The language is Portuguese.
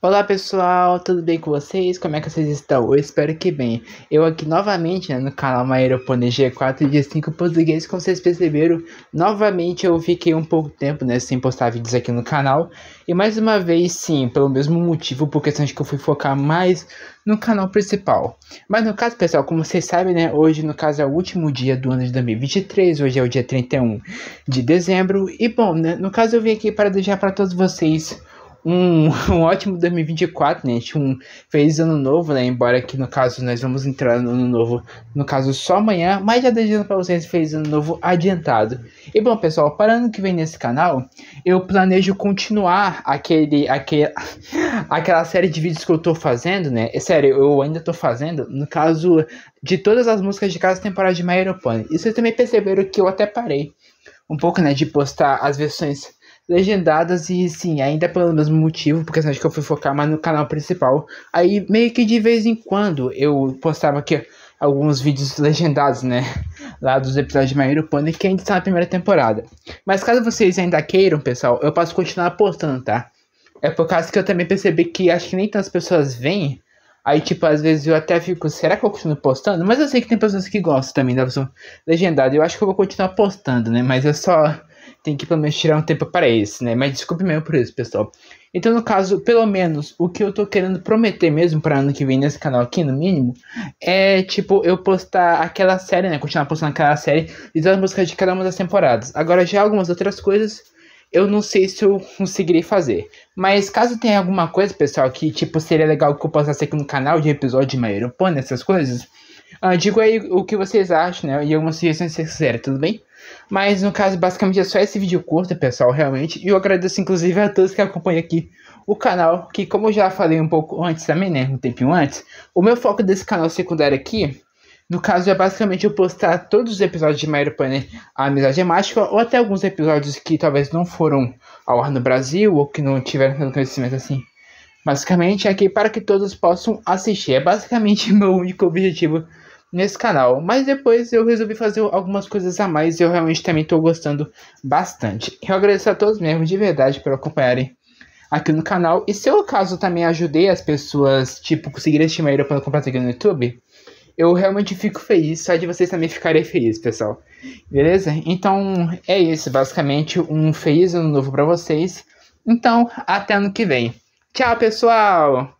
Olá pessoal, tudo bem com vocês? Como é que vocês estão? Eu espero que bem. Eu aqui novamente né, no canal Maeropone G4 dia 5 português, como vocês perceberam, novamente eu fiquei um pouco tempo né, sem postar vídeos aqui no canal. E mais uma vez sim, pelo mesmo motivo, por questão de que eu fui focar mais no canal principal. Mas no caso, pessoal, como vocês sabem, né, hoje no caso é o último dia do ano de 2023, hoje é o dia 31 de dezembro. E bom, né, no caso eu vim aqui para desejar para todos vocês um, um ótimo 2024, né? Gente, um feliz ano novo, né? Embora que no caso nós vamos entrar no ano novo, no caso só amanhã, mas já desejando para vocês feliz ano novo adiantado. E bom, pessoal, para ano que vem nesse canal, eu planejo continuar aquele, aquele aquela série de vídeos que eu tô fazendo, né? É sério, eu ainda tô fazendo, no caso de todas as músicas de cada temporada de My Aeroplane. E vocês também perceberam que eu até parei um pouco, né, de postar as versões legendadas e sim, ainda pelo mesmo motivo, porque assim, acho que eu fui focar mais no canal principal. Aí meio que de vez em quando eu postava aqui alguns vídeos legendados, né? Lá dos episódios de Maíro Pânico que ainda está na primeira temporada. Mas caso vocês ainda queiram, pessoal, eu posso continuar postando, tá? É por causa que eu também percebi que acho que nem tantas pessoas vêm. Aí, tipo, às vezes eu até fico, será que eu continuo postando? Mas eu sei que tem pessoas que gostam também da versão legendada. Eu acho que eu vou continuar postando, né? Mas é só tem que pelo menos tirar um tempo para isso, né? Mas desculpe mesmo por isso, pessoal. Então, no caso, pelo menos o que eu tô querendo prometer mesmo para ano que vem nesse canal aqui, no mínimo, é tipo eu postar aquela série, né? Continuar postando aquela série e todas as músicas de cada uma das temporadas. Agora, já algumas outras coisas eu não sei se eu conseguirei fazer. Mas caso tenha alguma coisa, pessoal, que tipo seria legal que eu postasse aqui no canal de episódio de Maioropone, essas coisas, uh, digo aí o que vocês acham, né? E algumas sugestões se quiserem, tudo bem? Mas no caso, basicamente é só esse vídeo curto, pessoal, realmente. E eu agradeço inclusive a todos que acompanham aqui o canal, que como eu já falei um pouco antes também, né, um tempinho antes, o meu foco desse canal secundário aqui, no caso é basicamente eu postar todos os episódios de Mario Panner A Amizade é Mágica, ou até alguns episódios que talvez não foram ao ar no Brasil, ou que não tiveram tanto conhecimento assim. Basicamente aqui é para que todos possam assistir, é basicamente meu único objetivo nesse canal. Mas depois eu resolvi fazer algumas coisas a mais e eu realmente também estou gostando bastante. Eu agradeço a todos mesmo, de verdade, por acompanharem aqui no canal. E se eu, caso, também ajudei as pessoas, tipo, conseguirem este meu para comprar aqui no YouTube, eu realmente fico feliz, só de vocês também ficarem felizes, pessoal. Beleza? Então, é isso, basicamente, um feliz ano novo para vocês. Então, até ano que vem. Tchau, pessoal!